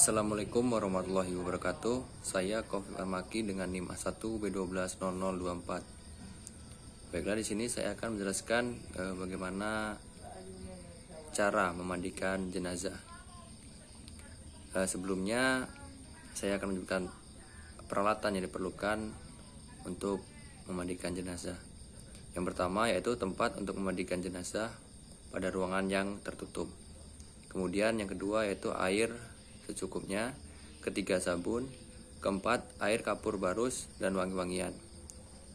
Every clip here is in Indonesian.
Assalamualaikum warahmatullahi wabarakatuh Saya Kofi Amaki dengan NIM A1B120024 Baiklah di sini saya akan menjelaskan e, bagaimana cara memandikan jenazah e, Sebelumnya saya akan menunjukkan peralatan yang diperlukan untuk memandikan jenazah Yang pertama yaitu tempat untuk memandikan jenazah pada ruangan yang tertutup Kemudian yang kedua yaitu air secukupnya, ketiga sabun, keempat air kapur barus dan wangi-wangian.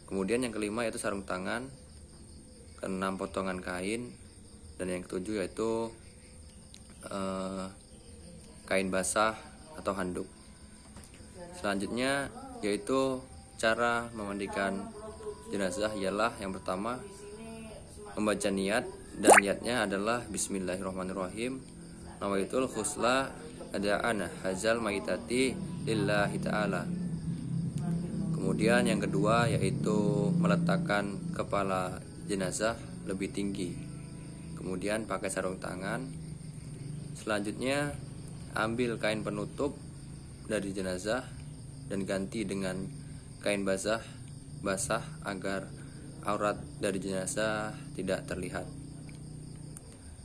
Kemudian yang kelima yaitu sarung tangan, keenam potongan kain, dan yang ketujuh yaitu eh, kain basah atau handuk. Selanjutnya yaitu cara memandikan jenazah ialah yang pertama membaca niat dan niatnya adalah Bismillahirrahmanirrahim nawaitul khusla ada ada'ana hazal maitati lillahi ta'ala kemudian yang kedua yaitu meletakkan kepala jenazah lebih tinggi kemudian pakai sarung tangan selanjutnya ambil kain penutup dari jenazah dan ganti dengan kain basah basah agar aurat dari jenazah tidak terlihat.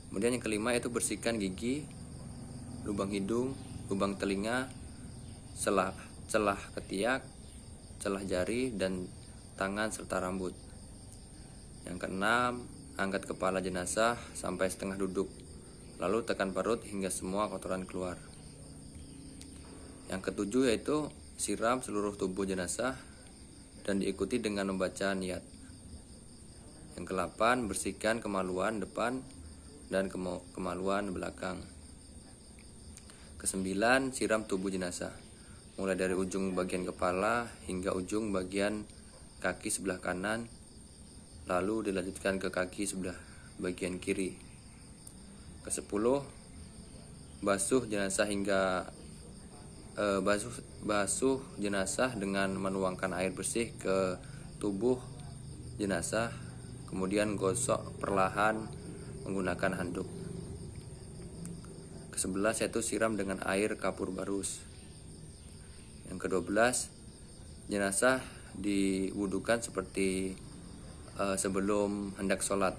Kemudian yang kelima itu bersihkan gigi lubang hidung, lubang telinga, celah celah ketiak, celah jari dan tangan serta rambut. Yang keenam, angkat kepala jenazah sampai setengah duduk, lalu tekan perut hingga semua kotoran keluar. Yang ketujuh yaitu siram seluruh tubuh jenazah dan diikuti dengan membaca niat. Yang kelapan, bersihkan kemaluan depan dan kemaluan belakang. Kesembilan, siram tubuh jenazah. Mulai dari ujung bagian kepala hingga ujung bagian kaki sebelah kanan, lalu dilanjutkan ke kaki sebelah bagian kiri. Kesepuluh, basuh jenazah hingga e, basuh, basuh jenazah dengan menuangkan air bersih ke tubuh jenazah, kemudian gosok perlahan menggunakan handuk ke ke-11 yaitu siram dengan air kapur barus. Yang ke-12 jenazah diwudukan seperti uh, sebelum hendak sholat.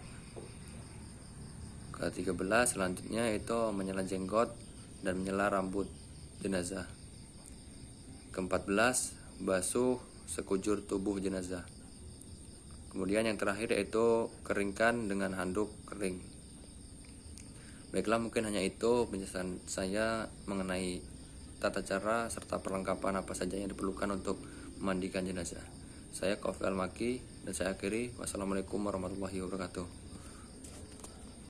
Ke-13 selanjutnya itu menyela jenggot dan menyela rambut jenazah. Ke-14 basuh sekujur tubuh jenazah. Kemudian yang terakhir yaitu keringkan dengan handuk kering. Baiklah mungkin hanya itu penjelasan saya mengenai tata cara serta perlengkapan apa saja yang diperlukan untuk memandikan jenazah. Saya Kofi Almaki maki dan saya akhiri. Wassalamualaikum warahmatullahi wabarakatuh.